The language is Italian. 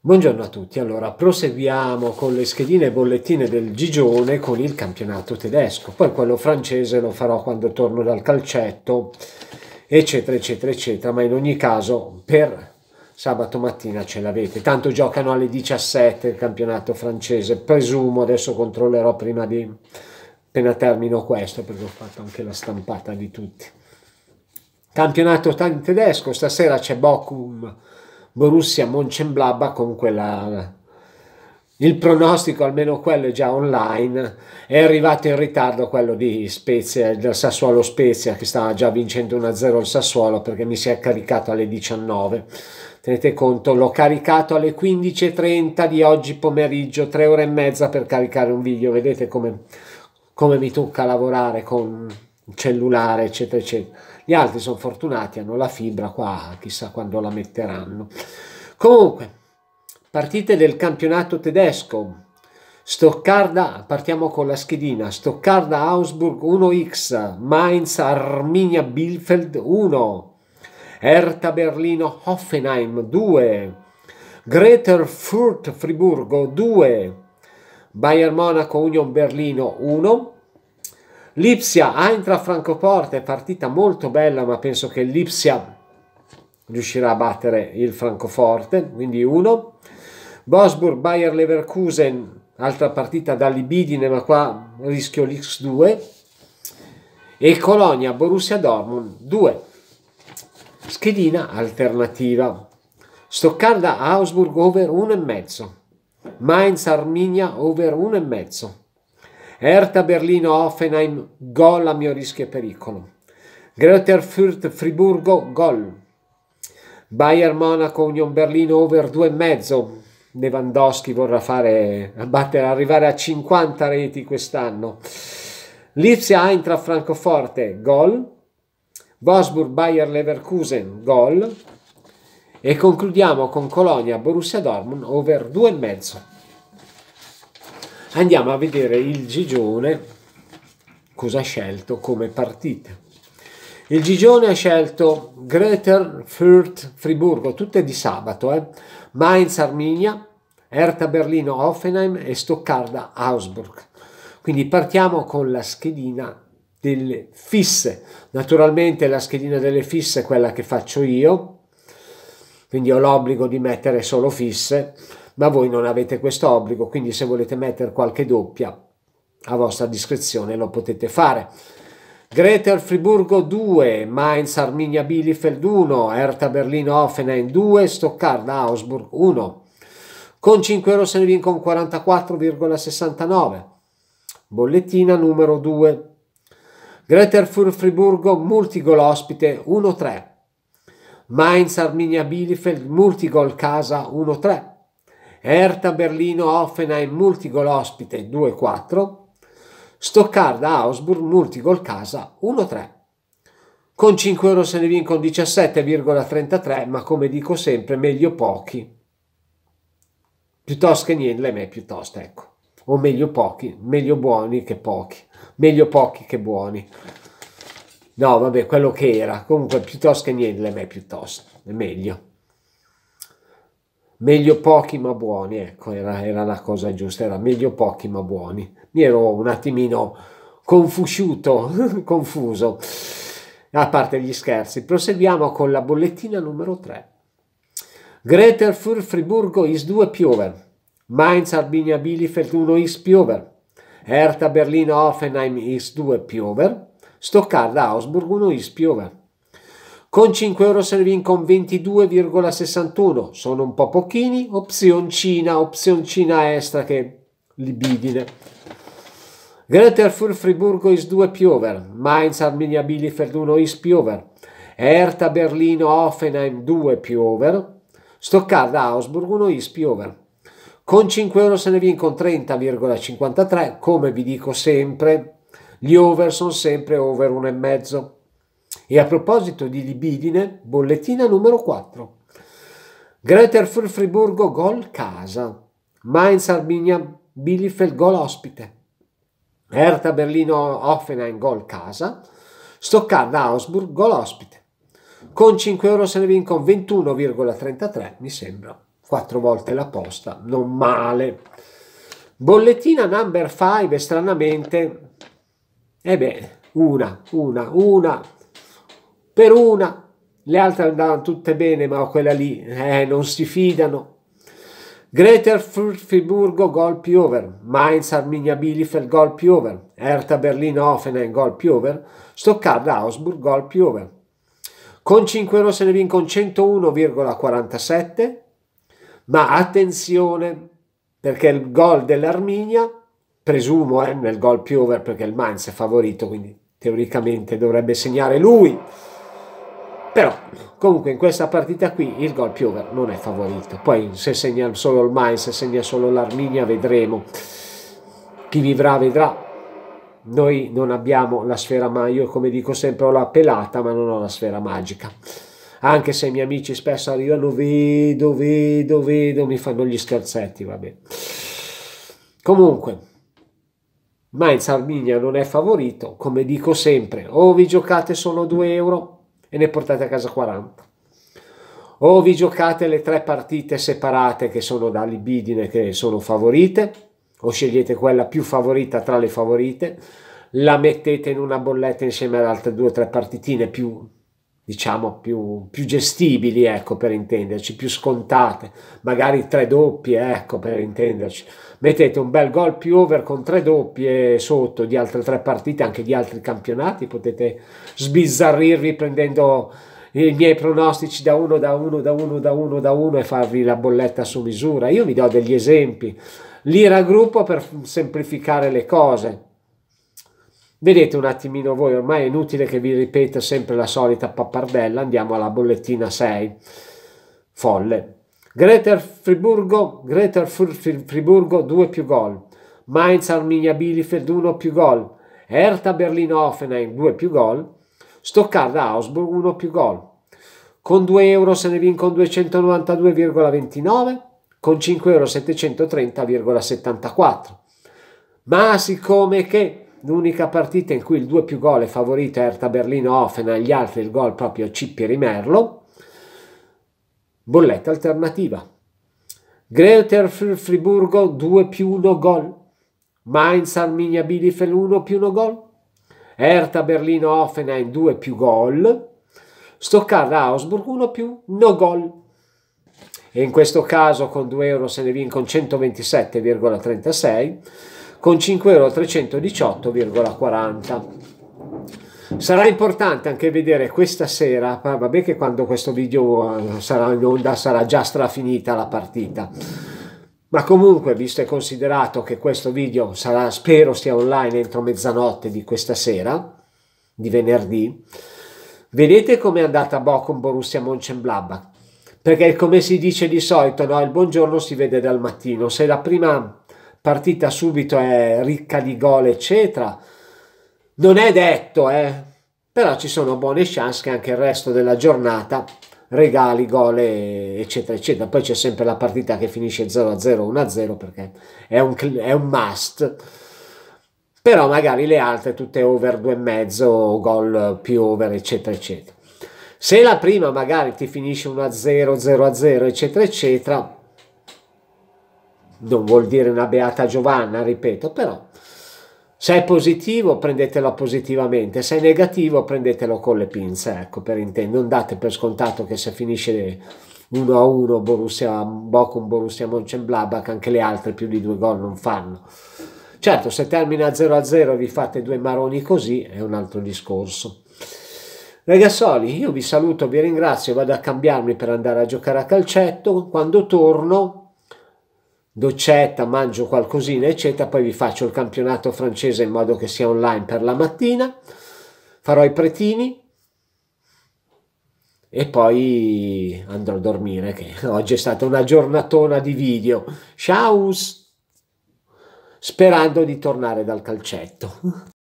Buongiorno a tutti, allora proseguiamo con le schedine e bollettine del Gigione con il campionato tedesco, poi quello francese lo farò quando torno dal calcetto, eccetera, eccetera, eccetera, ma in ogni caso per sabato mattina ce l'avete, tanto giocano alle 17 il campionato francese, presumo, adesso controllerò prima di, appena termino questo perché ho fatto anche la stampata di tutti. Campionato tedesco, stasera c'è Bochum Borussia Moncenblabba con quella... Il pronostico, almeno quello è già online, è arrivato in ritardo quello di Spezia, del Sassuolo Spezia, che stava già vincendo 1-0 al Sassuolo perché mi si è caricato alle 19. Tenete conto, l'ho caricato alle 15.30 di oggi pomeriggio, 3 ore e mezza per caricare un video. Vedete come, come mi tocca lavorare con cellulare, eccetera, eccetera. Gli altri sono fortunati, hanno la fibra qua, chissà quando la metteranno. Comunque, partite del campionato tedesco. Stoccarda, partiamo con la schedina, Stoccarda Augsburg 1x, Mainz Arminia Bielefeld 1, Erta Berlino Hoffenheim 2, Greater Furt Friburgo 2, Bayern Monaco Union Berlino 1, Lipsia, Eintracht Francoforte è partita molto bella, ma penso che Lipsia riuscirà a battere il Francoforte, quindi 1. Bosburg, Bayer Leverkusen, altra partita da libidine, ma qua rischio l'X2. E Colonia, Borussia Dortmund, 2. Schedina alternativa. Stoccarda, Augsburg over 1,5. Mainz, Arminia over 1,5. Erta Berlino Offenheim gol a mio rischio e pericolo. Greuther Fürth Friburgo gol. Bayern Monaco Union Berlino over 2,5. Lewandowski vorrà fare battere, arrivare a 50 reti quest'anno. Lipsia Eintracht Francoforte gol. Wolfsburg Bayer Leverkusen gol. E concludiamo con Colonia Borussia Dortmund over 2,5 andiamo a vedere il Gigione cosa ha scelto come partita. Il Gigione ha scelto Greater Fürth Friburgo, tutte di sabato, eh? Mainz Arminia, Erta Berlino Offenheim e Stoccarda Augsburg. Quindi partiamo con la schedina delle fisse. Naturalmente la schedina delle fisse è quella che faccio io, quindi ho l'obbligo di mettere solo fisse ma voi non avete questo obbligo, quindi se volete mettere qualche doppia a vostra discrezione lo potete fare. Greter Friburgo 2, Mainz Arminia Bielefeld 1, Erta Berlino Offenheim 2, Stoccarda Augsburg 1. Con 5 euro se ne vincono 44,69. Bollettina numero 2. Greter Friburgo multigol ospite 1-3. Mainz Arminia Bielefeld multigol casa 1-3. Hertha Berlino Offenheim multigol ospite 2-4, Stoccarda Augsburg multigol casa 1-3. Con 5 euro se ne vincono 17,33, ma come dico sempre, meglio pochi. Piuttosto che niente, me piuttosto, ecco. O meglio pochi, meglio buoni che pochi. Meglio pochi che buoni. No, vabbè, quello che era. Comunque, piuttosto che niente, me piuttosto. È meglio meglio pochi ma buoni, ecco, era, era la cosa giusta, era meglio pochi ma buoni. Mi ero un attimino confusciuto, confuso. A parte gli scherzi, proseguiamo con la bollettina numero 3. Greter für Friburgo is 2 Piover, Mainz Arbinia Bielefeld 1 is Piover, Hertha Berlino Offenheim is 2 Piover, Stoccarda Augsburg 1 is Piover. Con 5 euro se ne vin con 22,61. Sono un po' pochini. Opzioncina, opzioncina extra che libidine. Greater Fur Friburgo is 2 Piover. Mainz Arminia Bielefelduno is Piover. Erta Berlino Offenheim 2 Piover. Stoccarda Augsburg 1 is Piover. Con 5 euro se ne vin con 30,53. Come vi dico sempre, gli over sono sempre over 1,5. E a proposito di libidine, bollettina numero 4. Greter Friburgo gol casa. Mainz Arminia Bielefeld gol ospite. Erta Berlino Offenheim gol casa. Stoccarda Augsburg gol ospite. Con 5 euro se ne vincono 21,33 mi sembra. Quattro volte la posta, non male. Bollettina number 5 stranamente. E eh beh, una, una, una per una, le altre andavano tutte bene, ma quella lì eh, non si fidano. Greater Friburgo gol più over, Mainz Arminia Bielefeld gol più over, Hertha Berlino Offenheim gol più over, Stoccarda Augsburg gol più over. Con 5 euro se ne vincono 101,47, ma attenzione perché il gol dell'Arminia, presumo è eh, nel gol più over perché il Mainz è favorito, quindi teoricamente dovrebbe segnare lui però comunque in questa partita qui il gol più non è favorito poi se segna solo il Mainz se segna solo l'Arminia vedremo chi vivrà vedrà noi non abbiamo la sfera magica, io come dico sempre ho la pelata ma non ho la sfera magica anche se i miei amici spesso arrivano vedo, vedo, vedo, mi fanno gli scherzetti, vabbè. Comunque, Mainz Arminia non è favorito, come dico sempre, o vi giocate solo 2 euro e ne portate a casa 40. O vi giocate le tre partite separate che sono da libidine che sono favorite, o scegliete quella più favorita tra le favorite, la mettete in una bolletta insieme ad altre due o tre partitine più diciamo più, più, gestibili, ecco per intenderci, più scontate, magari tre doppie, ecco per intenderci. Mettete un bel gol più over con tre doppie sotto di altre tre partite, anche di altri campionati, potete sbizzarrirvi prendendo i miei pronostici da uno, da uno, da uno, da uno, da uno e farvi la bolletta su misura. Io vi do degli esempi. L'ira gruppo per semplificare le cose Vedete un attimino voi, ormai è inutile che vi ripeta sempre la solita pappardella, andiamo alla bollettina 6, folle. Greater Friburgo, Greater Friburgo 2 più gol, Mainz Arminia Bielefeld 1 più gol, Hertha Berlino Offenheim 2 più gol, Stoccarda Augsburg 1 più gol. Con 2 euro se ne vincono 292,29, con 5 euro 730,74. Ma siccome che l'unica partita in cui il 2 più gol è favorito Erta Berlino Offen, agli altri il gol proprio Cippi Rimerlo. Bolletta alternativa. Greuther Friburgo 2 più 1 gol. Mainz Arminia Bielefeld 1 più 1 gol. Erta Berlino Offenheim 2 più gol. Stoccarda Augsburg 1 più 1 gol. E in questo caso con 2 euro se ne vincono 127,36 con 5,318,40 euro. Sarà importante anche vedere questa sera, vabbè che quando questo video eh, sarà in onda sarà già strafinita la partita, ma comunque visto e considerato che questo video sarà, spero sia online entro mezzanotte di questa sera, di venerdì, vedete com'è andata Bochum Borussia Mönchengladbach, perché come si dice di solito, no? il buongiorno si vede dal mattino, se la prima partita subito è ricca di gol, eccetera. Non è detto, eh, però ci sono buone chance che anche il resto della giornata regali, gol, eccetera, eccetera. Poi c'è sempre la partita che finisce 0-0, 1-0 perché è un, è un must però magari le altre tutte over 2,5, gol più over, eccetera, eccetera. Se la prima magari ti finisce 1-0, 0-0, eccetera, eccetera, non vuol dire una beata Giovanna, ripeto, però se è positivo prendetelo positivamente, se è negativo prendetelo con le pinze, ecco per intendere, non date per scontato che se finisce 1 a 1 Borussia Bochum, Borussia Mönchengladbach, anche le altre più di due gol non fanno. Certo, se termina 0 a 0 e vi fate due maroni così è un altro discorso. Ragazzoli, io vi saluto, vi ringrazio, vado a cambiarmi per andare a giocare a calcetto, quando torno doccetta, mangio qualcosina, eccetera, poi vi faccio il campionato francese in modo che sia online per la mattina, farò i pretini e poi andrò a dormire che oggi è stata una giornatona di video. Ciao! Sperando di tornare dal calcetto.